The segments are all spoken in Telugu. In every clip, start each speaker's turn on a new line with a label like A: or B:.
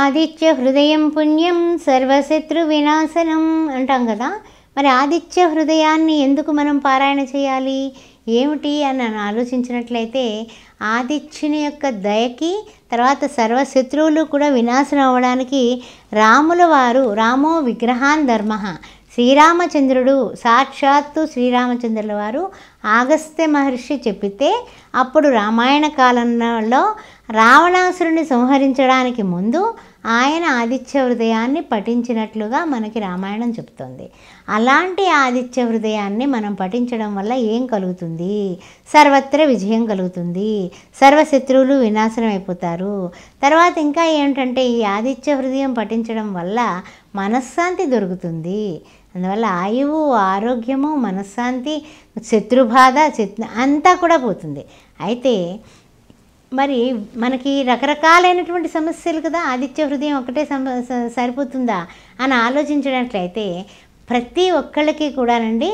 A: ఆదిత్య హృదయం పుణ్యం సర్వశత్రు వినాశనం అంటాం కదా మరి ఆదిత్య హృదయాన్ని ఎందుకు మనం పారాయణ చేయాలి ఏమిటి అని నన్ను ఆలోచించినట్లయితే ఆదిత్యుని యొక్క దయకి తర్వాత సర్వశత్రువులు కూడా వినాశనం అవ్వడానికి రాముల వారు రామో విగ్రహాన్ ధర్మ శ్రీరామచంద్రుడు సాక్షాత్తు శ్రీరామచంద్రుల వారు ఆగస్త్య మహర్షి చెప్పితే అప్పుడు రామాయణ కాలంలో రావణాసురుని సంహరించడానికి ముందు ఆయన ఆదిత్య హృదయాన్ని పఠించినట్లుగా మనకి రామాయణం చెప్తుంది అలాంటి ఆదిత్య హృదయాన్ని మనం పఠించడం వల్ల ఏం కలుగుతుంది సర్వత్ర విజయం కలుగుతుంది సర్వశత్రువులు వినాశనం అయిపోతారు తర్వాత ఇంకా ఏంటంటే ఈ ఆదిత్య హృదయం పఠించడం వల్ల మనశ్శాంతి దొరుకుతుంది అందువల్ల ఆయువు ఆరోగ్యము మనశ్శాంతి శత్రుబాధ శత్రు అంతా కూడా పోతుంది అయితే మరి మనకి రకరకాలైనటువంటి సమస్యలు కదా ఆదిత్య హృదయం ఒకటే సరిపోతుందా అని ఆలోచించడానికైతే ప్రతి ఒక్కళ్ళకి కూడానండి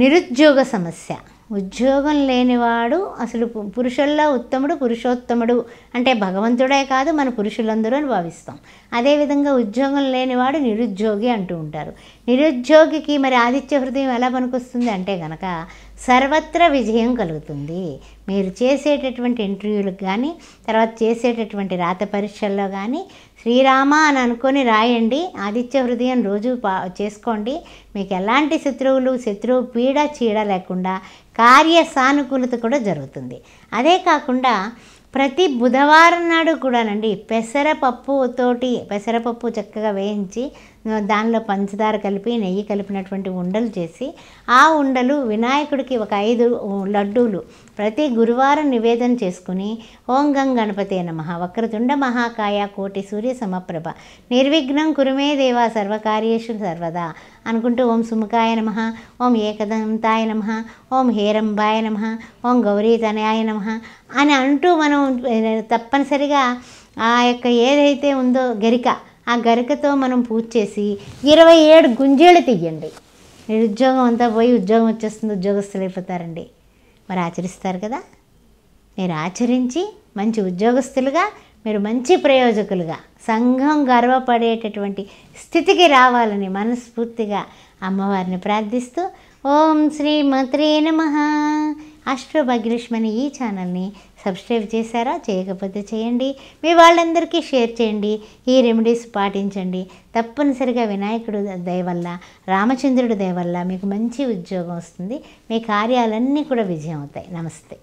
A: నిరుద్యోగ సమస్య ఉద్యోగం లేనివాడు అసలు పురుషుల్లో ఉత్తముడు పురుషోత్తముడు అంటే భగవంతుడే కాదు మన పురుషులందరూ అని భావిస్తాం అదేవిధంగా ఉద్యోగం లేనివాడు నిరుద్యోగి అంటూ ఉంటారు నిరుద్యోగికి మరి ఆదిత్య హృదయం ఎలా పనికొస్తుంది అంటే గనక సర్వత్ర విజయం కలుగుతుంది మీరు చేసేటటువంటి ఇంటర్వ్యూలకు కానీ తర్వాత చేసేటటువంటి రాత పరీక్షల్లో కానీ శ్రీరామ అని అనుకొని రాయండి ఆదిత్య హృదయం రోజు పా చేసుకోండి మీకు ఎలాంటి శత్రువులు శత్రువు పీడ చీడ లేకుండా కార్య సానుకూలత కూడా జరుగుతుంది అదే కాకుండా ప్రతి బుధవారం నాడు కూడానండి పెసరపప్పుతోటి పెసరపప్పు చక్కగా వేయించి దానిలో పంచదార కలిపి నెయ్యి కలిపినటువంటి ఉండలు చేసి ఆ ఉండలు వినాయకుడికి ఒక ఐదు లడ్డూలు ప్రతి గురువారం నివేదన చేసుకుని ఓం గం గణపతే నమ వక్రతుండ మహాకాయ కోటి సూర్య సమప్రభ నిర్విఘ్నం కురుమే దేవా సర్వకార్యేషు సర్వదా అనుకుంటూ ఓం సుముఖాయ నమ ఓం ఏకదంతాయ నమ ఓం హేరంబాయ నమ ఓం గౌరీ తనయాయ నమ అని అంటూ మనం తప్పనిసరిగా ఆ యొక్క ఏదైతే ఉందో గరిక ఆ గరికతో మనం పూజ చేసి ఇరవై ఏడు గుంజేళ్ళు తీయండి నిరుద్యోగం అంతా పోయి ఉద్యోగం వచ్చేస్తుంది ఉద్యోగస్తులు అయిపోతారండి మరి ఆచరిస్తారు కదా మీరు ఆచరించి మంచి ఉద్యోగస్తులుగా మీరు మంచి ప్రయోజకులుగా సంఘం గర్వపడేటటువంటి స్థితికి రావాలని మనస్ఫూర్తిగా అమ్మవారిని ప్రార్థిస్తూ ఓం శ్రీ మత్రే నమ అని ఈ ఛానల్ని సబ్స్క్రైబ్ చేశారా చేయకపోతే చేయండి మీ వాళ్ళందరికీ షేర్ చేయండి ఈ రెమెడీస్ పాటించండి తప్పనిసరిగా వినాయకుడు వల్ల రామచంద్రుడి వల్ల మీకు మంచి ఉద్యోగం వస్తుంది మీ కార్యాలన్నీ కూడా విజయం అవుతాయి నమస్తే